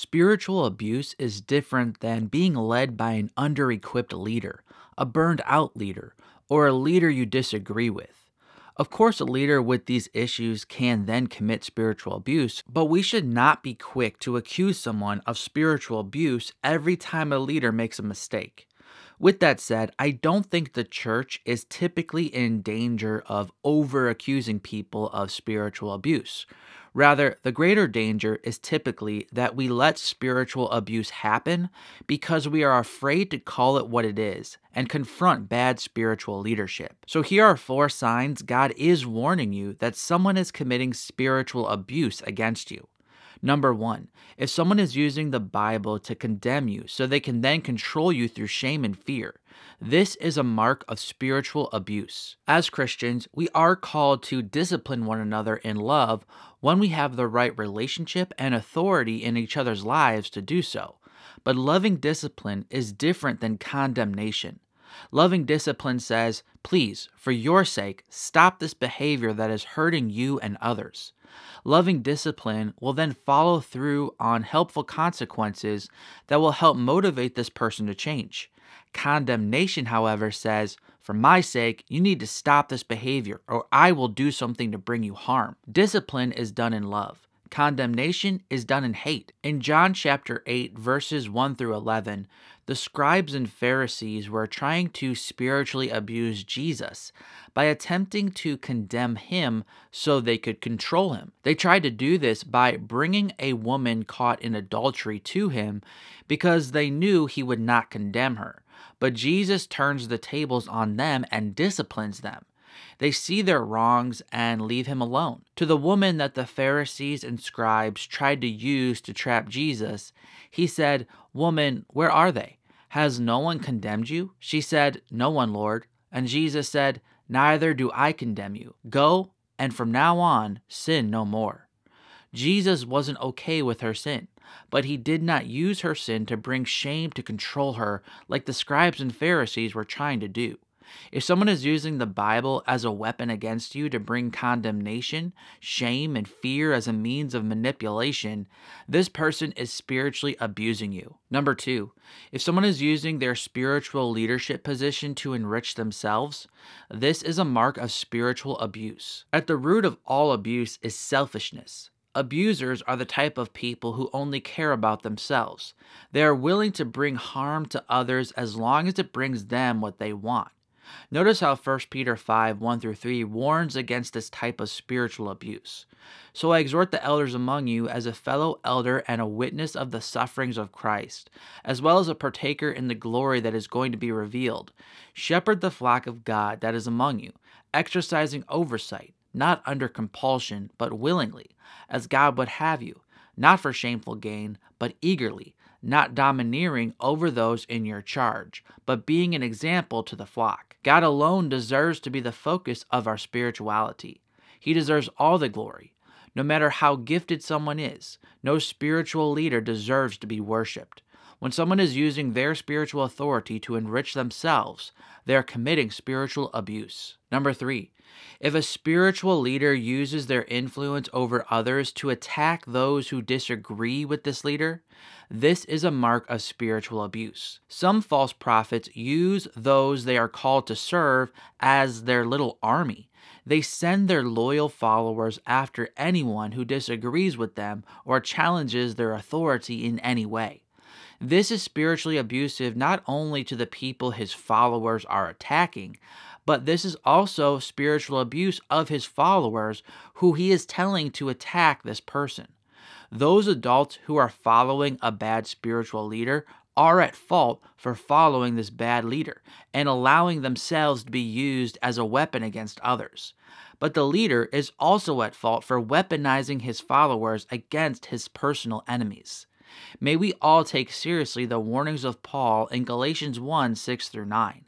Spiritual abuse is different than being led by an under equipped leader, a burned out leader, or a leader you disagree with. Of course, a leader with these issues can then commit spiritual abuse, but we should not be quick to accuse someone of spiritual abuse every time a leader makes a mistake. With that said, I don't think the church is typically in danger of over accusing people of spiritual abuse. Rather, the greater danger is typically that we let spiritual abuse happen because we are afraid to call it what it is and confront bad spiritual leadership. So, here are four signs God is warning you that someone is committing spiritual abuse against you. Number one, if someone is using the Bible to condemn you so they can then control you through shame and fear, this is a mark of spiritual abuse. As Christians, we are called to discipline one another in love when we have the right relationship and authority in each other's lives to do so. But loving discipline is different than condemnation. Loving discipline says, please, for your sake, stop this behavior that is hurting you and others. Loving discipline will then follow through on helpful consequences that will help motivate this person to change. Condemnation, however, says, for my sake, you need to stop this behavior, or I will do something to bring you harm. Discipline is done in love condemnation is done in hate. In John chapter 8, verses 1 through 11, the scribes and Pharisees were trying to spiritually abuse Jesus by attempting to condemn him so they could control him. They tried to do this by bringing a woman caught in adultery to him because they knew he would not condemn her. But Jesus turns the tables on them and disciplines them. They see their wrongs and leave him alone. To the woman that the Pharisees and scribes tried to use to trap Jesus, he said, Woman, where are they? Has no one condemned you? She said, No one, Lord. And Jesus said, Neither do I condemn you. Go, and from now on, sin no more. Jesus wasn't okay with her sin, but he did not use her sin to bring shame to control her like the scribes and Pharisees were trying to do. If someone is using the Bible as a weapon against you to bring condemnation, shame, and fear as a means of manipulation, this person is spiritually abusing you. Number two, if someone is using their spiritual leadership position to enrich themselves, this is a mark of spiritual abuse. At the root of all abuse is selfishness. Abusers are the type of people who only care about themselves. They are willing to bring harm to others as long as it brings them what they want. Notice how 1 Peter 5 1 through 3 warns against this type of spiritual abuse. So I exhort the elders among you as a fellow elder and a witness of the sufferings of Christ, as well as a partaker in the glory that is going to be revealed. Shepherd the flock of God that is among you, exercising oversight, not under compulsion, but willingly, as God would have you, not for shameful gain, but eagerly not domineering over those in your charge, but being an example to the flock. God alone deserves to be the focus of our spirituality. He deserves all the glory, no matter how gifted someone is. No spiritual leader deserves to be worshiped. When someone is using their spiritual authority to enrich themselves, they are committing spiritual abuse. Number three, if a spiritual leader uses their influence over others to attack those who disagree with this leader, this is a mark of spiritual abuse. Some false prophets use those they are called to serve as their little army. They send their loyal followers after anyone who disagrees with them or challenges their authority in any way. This is spiritually abusive not only to the people his followers are attacking, but this is also spiritual abuse of his followers who he is telling to attack this person. Those adults who are following a bad spiritual leader are at fault for following this bad leader and allowing themselves to be used as a weapon against others. But the leader is also at fault for weaponizing his followers against his personal enemies. May we all take seriously the warnings of Paul in Galatians 1 6 through 9.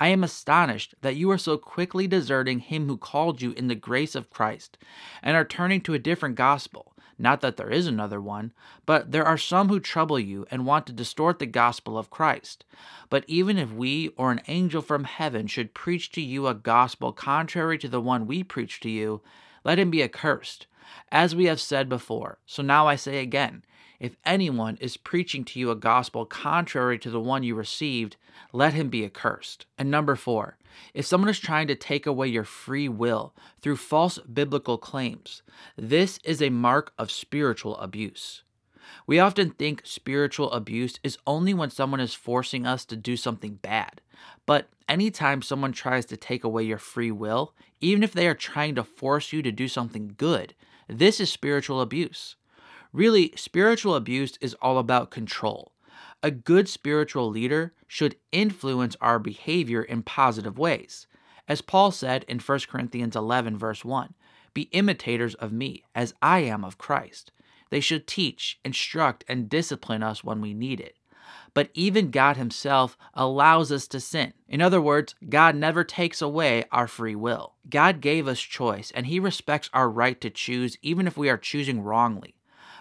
I am astonished that you are so quickly deserting him who called you in the grace of Christ, and are turning to a different gospel. Not that there is another one, but there are some who trouble you and want to distort the gospel of Christ. But even if we or an angel from heaven should preach to you a gospel contrary to the one we preach to you, let him be accursed. As we have said before, so now I say again if anyone is preaching to you a gospel contrary to the one you received, let him be accursed. And number four, if someone is trying to take away your free will through false biblical claims, this is a mark of spiritual abuse. We often think spiritual abuse is only when someone is forcing us to do something bad. But anytime someone tries to take away your free will, even if they are trying to force you to do something good, this is spiritual abuse. Really, spiritual abuse is all about control. A good spiritual leader should influence our behavior in positive ways. As Paul said in 1 Corinthians 11, verse 1, Be imitators of me, as I am of Christ. They should teach, instruct, and discipline us when we need it. But even God Himself allows us to sin. In other words, God never takes away our free will. God gave us choice, and He respects our right to choose even if we are choosing wrongly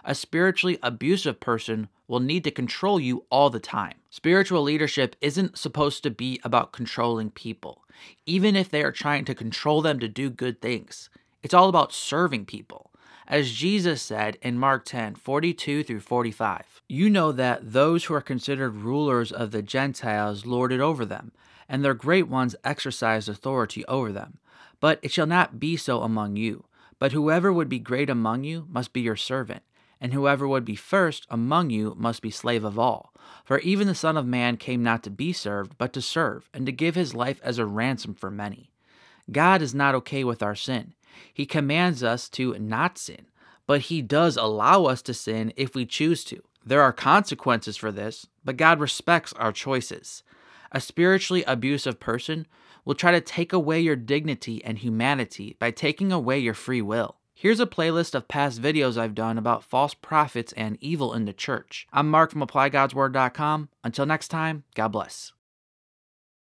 a spiritually abusive person will need to control you all the time. Spiritual leadership isn't supposed to be about controlling people, even if they are trying to control them to do good things. It's all about serving people. As Jesus said in Mark 10 42 through 45, you know that those who are considered rulers of the Gentiles lord it over them, and their great ones exercise authority over them. But it shall not be so among you. But whoever would be great among you must be your servant and whoever would be first among you must be slave of all. For even the Son of Man came not to be served, but to serve, and to give his life as a ransom for many. God is not okay with our sin. He commands us to not sin, but He does allow us to sin if we choose to. There are consequences for this, but God respects our choices. A spiritually abusive person will try to take away your dignity and humanity by taking away your free will. Here's a playlist of past videos I've done about false prophets and evil in the church. I'm Mark from ApplyGod'sWord.com. Until next time, God bless.